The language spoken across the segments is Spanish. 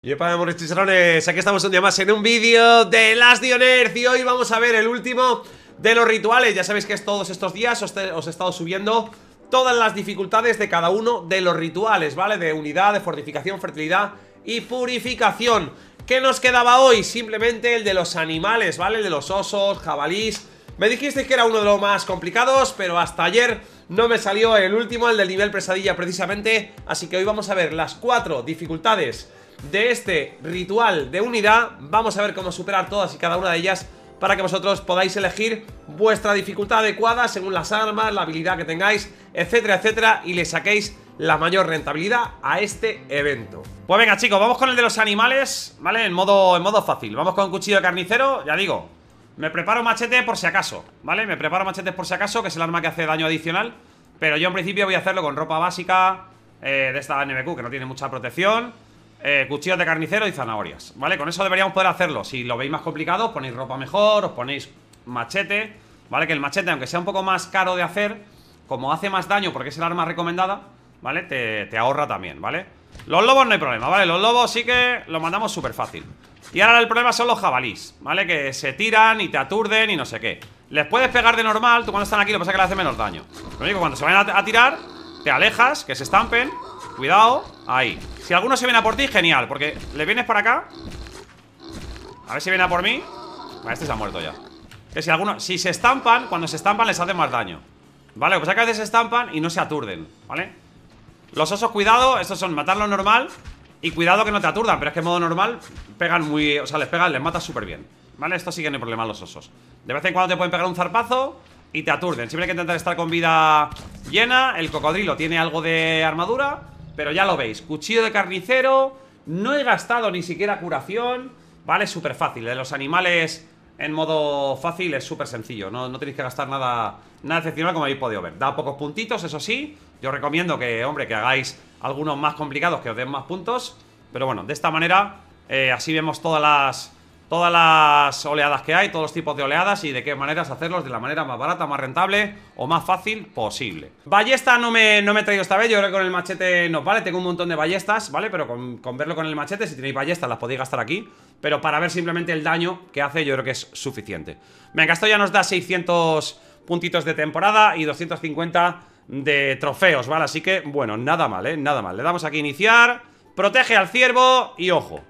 Yepa, amores chicharrones, aquí estamos un día más en un vídeo de Las Dioner y hoy vamos a ver el último de los rituales Ya sabéis que todos estos días, os, os, he estado subiendo todas las dificultades de cada uno de los rituales, ¿vale? De unidad, de fortificación, fertilidad y purificación ¿Qué nos quedaba hoy? Simplemente el de los animales, ¿vale? El de los osos, jabalís Me dijisteis que era uno de los más complicados, pero hasta ayer no me salió el último, el del nivel pesadilla precisamente Así que hoy vamos a ver las cuatro dificultades de este ritual de unidad Vamos a ver cómo superar todas y cada una de ellas para que vosotros podáis elegir vuestra dificultad adecuada según las armas, la habilidad que tengáis, etcétera, etcétera, y le saquéis la mayor rentabilidad a este evento. Pues venga, chicos, vamos con el de los animales, ¿vale? En modo, en modo fácil. Vamos con cuchillo de carnicero, ya digo, me preparo machete por si acaso, ¿vale? Me preparo machetes por si acaso, que es el arma que hace daño adicional, pero yo en principio voy a hacerlo con ropa básica eh, de esta NBQ, que no tiene mucha protección eh, cuchillos de carnicero y zanahorias ¿Vale? Con eso deberíamos poder hacerlo Si lo veis más complicado, os ponéis ropa mejor Os ponéis machete ¿Vale? Que el machete, aunque sea un poco más caro de hacer Como hace más daño porque es el arma recomendada ¿Vale? Te, ahorra también, ¿vale? Los lobos no hay problema, ¿vale? Los lobos sí que los mandamos súper fácil Y ahora el problema son los jabalís, ¿vale? Que se tiran y te aturden y no sé qué Les puedes pegar de normal, tú cuando están aquí lo que pasa es que le hace menos daño Lo único, cuando se vayan a tirar Te alejas, que se estampen Cuidado, ahí si alguno se viene a por ti, genial Porque le vienes por acá A ver si viene a por mí Vale, este se ha muerto ya Que si alguno... Si se estampan, cuando se estampan les hace más daño Vale, pues acá a veces se estampan y no se aturden ¿Vale? Los osos, cuidado Estos son matarlo normal Y cuidado que no te aturdan Pero es que en modo normal Pegan muy... O sea, les pegan, les matas súper bien ¿Vale? Esto sigue que no hay problema los osos De vez en cuando te pueden pegar un zarpazo Y te aturden Siempre hay que intentar estar con vida llena El cocodrilo tiene algo de armadura pero ya lo veis, cuchillo de carnicero No he gastado ni siquiera curación Vale, súper fácil De los animales en modo fácil es súper sencillo no, tenéis que gastar nada, nada excepcional como habéis podido ver Da pocos puntitos, eso sí Yo recomiendo que, hombre, que hagáis algunos más complicados Que os den más puntos Pero bueno, de esta manera eh, Así vemos todas las todas las oleadas que hay, todos los tipos de oleadas y de qué maneras hacerlos de la manera más barata, más rentable o más fácil posible. Ballesta no me, no me he traído esta vez, yo creo que con el machete no vale, tengo un montón de ballestas, ¿vale? Pero con, con verlo con el machete, si tenéis ballestas las podéis gastar aquí, pero para ver simplemente el daño que hace yo creo que es suficiente. Venga, esto ya nos da 600 puntitos de temporada y 250 de trofeos, ¿vale? Así que, bueno, nada mal, ¿eh? Nada mal. Le damos aquí iniciar, protege al ciervo y ojo.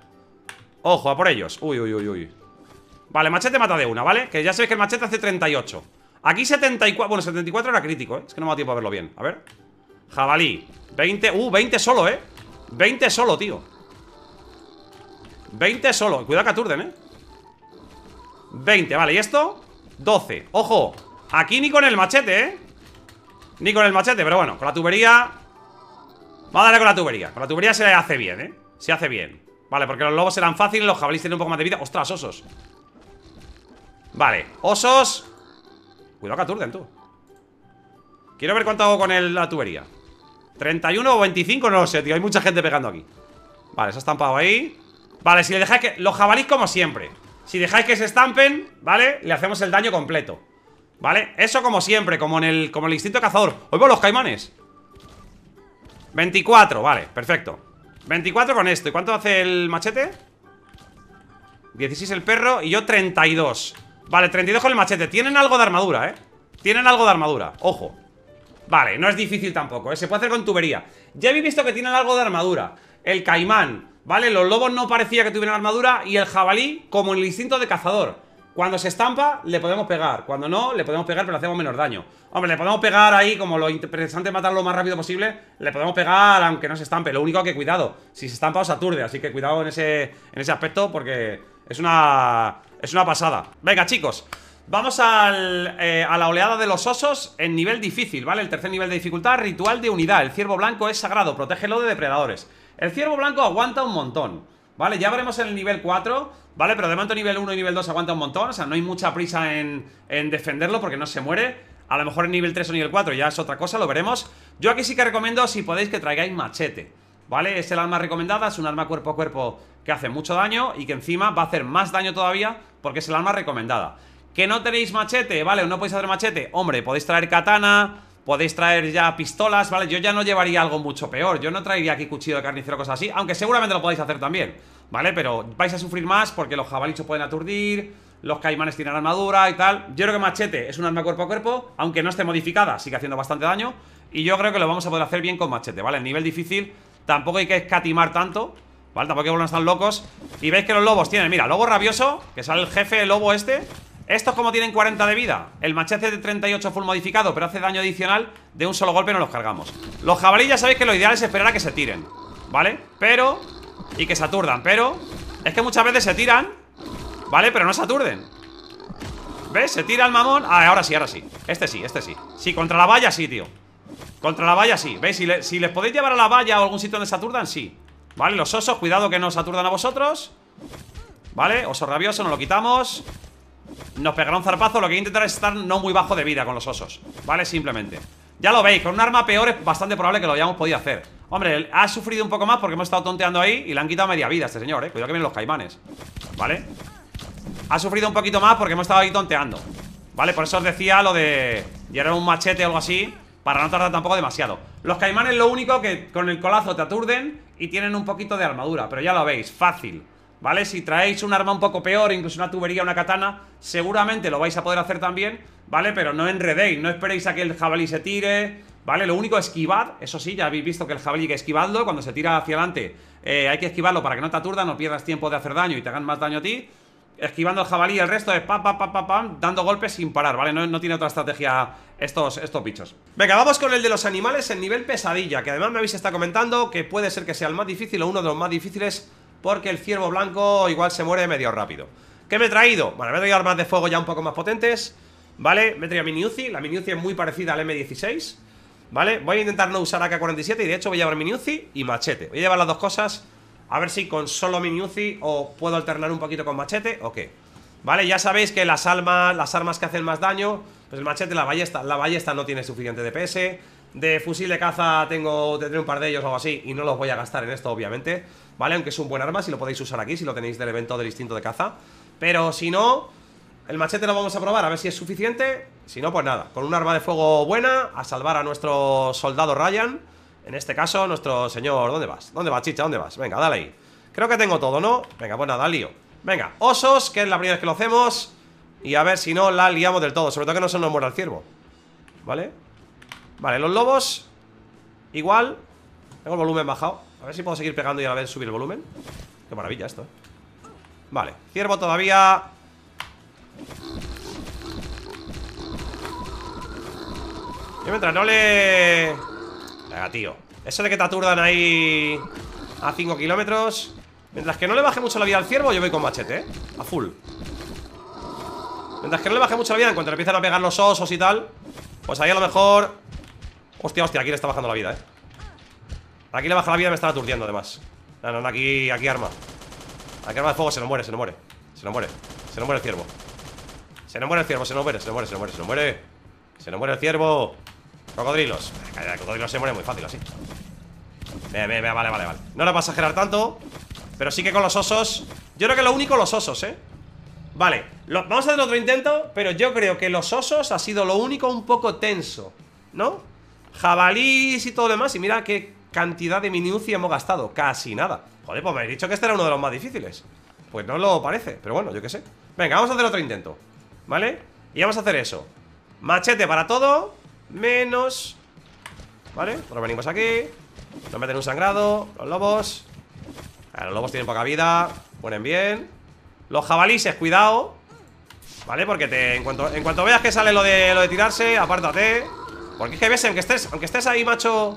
Ojo, a por ellos Uy, uy, uy, uy Vale, machete mata de una, ¿vale? Que ya sabéis que el machete hace 38 Aquí 74, bueno, 74 era crítico, ¿eh? Es que no me da tiempo a verlo bien, a ver Jabalí, 20, uh, 20 solo, ¿eh? 20 solo, tío 20 solo, cuidado que aturden, ¿eh? 20, vale, ¿y esto? 12, ojo Aquí ni con el machete, ¿eh? Ni con el machete, pero bueno, con la tubería Va a darle con la tubería Con la tubería se hace bien, ¿eh? Se hace bien Vale, porque los lobos eran fáciles, los jabalíes tienen un poco más de vida ¡Ostras, osos! Vale, osos Cuidado que aturden, tú Quiero ver cuánto hago con la tubería 31 o 25, no lo sé, tío Hay mucha gente pegando aquí Vale, se ha estampado ahí Vale, si le dejáis que... Los jabalíes como siempre Si dejáis que se estampen, ¿vale? Le hacemos el daño completo ¿Vale? Eso como siempre, como en el, como el instinto cazador Hoy a los caimanes 24, vale, perfecto 24 con esto ¿Y cuánto hace el machete? 16 el perro y yo 32 Vale, 32 con el machete Tienen algo de armadura, ¿eh? Tienen algo de armadura, ojo Vale, no es difícil tampoco, ¿eh? Se puede hacer con tubería Ya habéis visto que tienen algo de armadura El caimán, ¿vale? Los lobos no parecía que tuvieran armadura Y el jabalí como el instinto de cazador cuando se estampa, le podemos pegar. Cuando no, le podemos pegar, pero hacemos menos daño. Hombre, le podemos pegar ahí, como lo interesante es matarlo lo más rápido posible, le podemos pegar aunque no se estampe. Lo único que cuidado, si se estampa os aturde, así que cuidado en ese, en ese aspecto porque es una, es una pasada. Venga, chicos. Vamos eh, a la oleada de los osos en nivel difícil, ¿vale? El tercer nivel de dificultad, ritual de unidad. El ciervo blanco es sagrado, protégelo de depredadores. El ciervo blanco aguanta un montón. Vale, ya veremos en el nivel 4 Vale, pero de momento nivel 1 y nivel 2 aguanta un montón O sea, no hay mucha prisa en, defenderlo porque no se muere a lo mejor en nivel 3 o nivel 4 ya es otra cosa, lo veremos Yo aquí sí que recomiendo, si podéis, que traigáis machete ¿Vale? Es el arma recomendada, es un arma cuerpo a cuerpo que hace mucho daño Y que encima va a hacer más daño todavía porque es el arma recomendada ¿Que no tenéis machete? ¿Vale? ¿O no podéis hacer machete? Hombre, podéis traer katana Podéis traer ya pistolas, ¿vale? Yo ya no llevaría algo mucho peor Yo no traería aquí cuchillo de carnicero, cosas así Aunque seguramente lo podéis hacer también, ¿vale? Pero vais a sufrir más porque los jabalichos pueden aturdir Los caimanes tienen armadura y tal Yo creo que machete es un arma cuerpo a cuerpo Aunque no esté modificada, sigue haciendo bastante daño Y yo creo que lo vamos a poder hacer bien con machete, ¿vale? El nivel difícil tampoco hay que escatimar tanto ¿Vale? Tampoco hay que a tan locos Y veis que los lobos tienen, mira, lobo rabioso Que sale el jefe el lobo este estos como tienen 40 de vida El machete de 38 full modificado Pero hace daño adicional De un solo golpe no los cargamos Los jabalíes ya sabéis que lo ideal es esperar a que se tiren ¿Vale? Pero... Y que se aturdan Pero... Es que muchas veces se tiran ¿Vale? Pero no se aturden ¿Ves? Se tira el mamón Ah, ahora sí, ahora sí Este sí, este sí Sí, contra la valla sí, tío Contra la valla sí ¿Veis? Si, les podéis llevar a la valla o algún sitio donde se aturdan, sí Vale, los osos Cuidado que no se aturdan a vosotros ¿Vale? Oso rabioso, nos lo quitamos nos pegaron un zarpazo Lo que intentar es estar no muy bajo de vida con los osos ¿Vale? Simplemente Ya lo veis, con un arma peor es bastante probable que lo hayamos podido hacer Hombre, ha sufrido un poco más porque hemos estado tonteando ahí Y le han quitado media vida a este señor, eh Cuidado que vienen los caimanes ¿Vale? Ha sufrido un poquito más porque hemos estado ahí tonteando ¿Vale? Por eso os decía lo de llevar un machete o algo así Para no tardar tampoco demasiado Los caimanes lo único que con el colazo te aturden Y tienen un poquito de armadura Pero ya lo veis, fácil ¿Vale? Si traéis un arma un poco peor, incluso una tubería, una katana Seguramente lo vais a poder hacer también ¿Vale? Pero no enredéis, no esperéis a que el jabalí se tire ¿Vale? Lo único, esquivar Eso sí, ya habéis visto que el jabalí hay que esquivarlo Cuando se tira hacia adelante eh, hay que esquivarlo para que no te aturda No pierdas tiempo de hacer daño y te hagan más daño a ti Esquivando el jabalí, el resto es pam, pam, pam, pam, Dando golpes sin parar, ¿vale? No, tiene otra estrategia estos, estos bichos Venga, vamos con el de los animales en nivel pesadilla Que además me habéis estado comentando Que puede ser que sea el más difícil o uno de los más difíciles porque el ciervo blanco igual se muere medio rápido ¿Qué me he traído? Bueno, me he traído armas de fuego ya un poco más potentes ¿Vale? Me he traído mini La mini es muy parecida al M16 ¿Vale? Voy a intentar no usar AK-47 Y de hecho voy a llevar mini y machete Voy a llevar las dos cosas A ver si con solo mini o puedo alternar un poquito con machete o qué ¿Vale? Ya sabéis que las, las armas que hacen más daño pues el machete, la ballesta, la ballesta no tiene suficiente DPS. De fusil de caza tengo, tendré un par de ellos o algo así Y no los voy a gastar en esto, obviamente ¿Vale? Aunque es un buen arma, si lo podéis usar aquí Si lo tenéis del evento del instinto de caza Pero si no, el machete lo vamos a probar A ver si es suficiente Si no, pues nada, con un arma de fuego buena A salvar a nuestro soldado Ryan En este caso, nuestro señor ¿Dónde vas? ¿Dónde vas, chicha? ¿Dónde vas? Venga, dale ahí Creo que tengo todo, ¿no? Venga, pues nada, lío Venga, osos, que es la primera vez que lo hacemos y a ver si no la liamos del todo Sobre todo que no se nos muera el ciervo ¿Vale? Vale, los lobos Igual Tengo el volumen bajado A ver si puedo seguir pegando y a ver subir el volumen Qué maravilla esto ¿eh? Vale, ciervo todavía Y mientras no le... Venga, tío Eso de que te aturdan ahí A 5 kilómetros Mientras que no le baje mucho la vida al ciervo Yo voy con machete, ¿eh? A full Mientras que no le baje mucho la vida En cuanto le empiezan a pegar los osos y tal Pues ahí a lo mejor Hostia, hostia, aquí le está bajando la vida, eh Aquí le baja la vida y me está aturdiendo además No, no, aquí, aquí arma Aquí arma de fuego, se nos muere, se nos muere Se nos muere, se nos muere el ciervo Se nos muere el ciervo, se nos muere, se nos muere, se nos muere Se nos muere, se muere el ciervo Cocodrilos, el se muere muy fácil así vale, vale, vale No le vas a tanto Pero sí que con los osos Yo creo que lo único los osos, eh Vale, vamos a hacer otro intento Pero yo creo que los osos ha sido lo único un poco tenso ¿No? Jabalís y todo lo demás Y mira qué cantidad de minucia hemos gastado Casi nada Joder, pues me habéis dicho que este era uno de los más difíciles Pues no lo parece, pero bueno, yo qué sé Venga, vamos a hacer otro intento ¿Vale? Y vamos a hacer eso Machete para todo Menos ¿Vale? pero pues venimos aquí Nos meten un sangrado Los lobos Los lobos tienen poca vida Ponen bien los jabalíes, cuidado ¿Vale? Porque te, en, cuanto, en cuanto veas que sale lo de, lo de tirarse Apártate Porque es que ves, aunque estés, aunque estés ahí, macho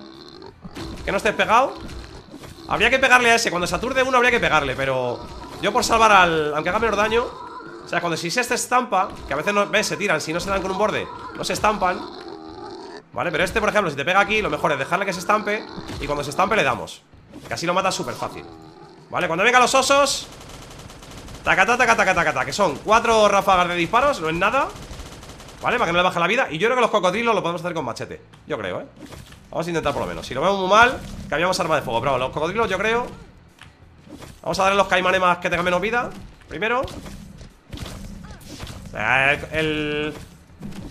Que no estés pegado Habría que pegarle a ese Cuando se aturde uno habría que pegarle Pero yo por salvar al... Aunque haga menos daño O sea, cuando si se este estampa Que a veces no... ¿Ves? Se tiran Si no se dan con un borde No se estampan ¿Vale? Pero este, por ejemplo, si te pega aquí Lo mejor es dejarle que se estampe Y cuando se estampe le damos Que así lo mata súper fácil ¿Vale? Cuando vengan los osos Tacata, tacata, tacata, Que son cuatro ráfagas de disparos, no es nada Vale, para que no le baje la vida Y yo creo que los cocodrilos lo podemos hacer con machete Yo creo, eh Vamos a intentar por lo menos Si lo vemos muy mal, cambiamos arma de fuego Pero los cocodrilos yo creo Vamos a darle los caimanemas que tengan menos vida Primero el,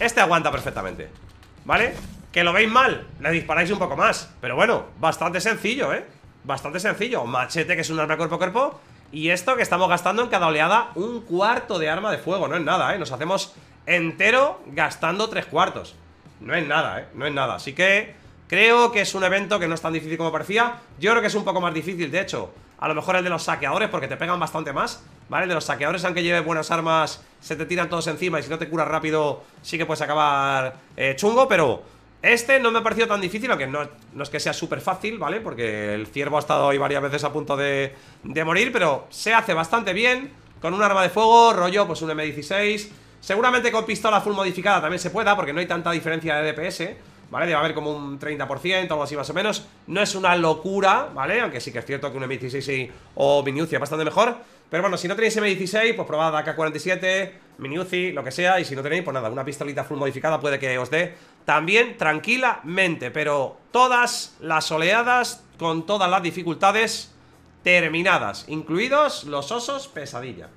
Este aguanta perfectamente ¿Vale? Que lo veis mal, le disparáis un poco más Pero bueno, bastante sencillo, ¿eh? Bastante sencillo Machete, que es un arma cuerpo a cuerpo y esto que estamos gastando en cada oleada un cuarto de arma de fuego, no es nada, ¿eh? Nos hacemos entero gastando tres cuartos. No es nada, ¿eh? No es nada. Así que creo que es un evento que no es tan difícil como parecía. Yo creo que es un poco más difícil, de hecho. A lo mejor el de los saqueadores, porque te pegan bastante más. ¿Vale? De los saqueadores, aunque lleves buenas armas, se te tiran todos encima y si no te curas rápido, sí que puedes acabar eh, chungo, pero... Este no me ha parecido tan difícil, aunque no, es que sea súper fácil, ¿vale? Porque el ciervo ha estado ahí varias veces a punto de, de morir, pero se hace bastante bien con un arma de fuego, rollo, pues un M16. Seguramente con pistola full modificada también se pueda, porque no hay tanta diferencia de DPS. ¿vale? Debe haber como un 30%, algo así más o menos. No es una locura, ¿vale? Aunque sí que es cierto que un M16 o Minucia es bastante mejor. Pero bueno, si no tenéis M16, pues probad AK-47, Minuzi, lo que sea. Y si no tenéis, pues nada, una pistolita full modificada puede que os dé también tranquilamente. Pero todas las oleadas, con todas las dificultades terminadas. Incluidos los osos pesadilla.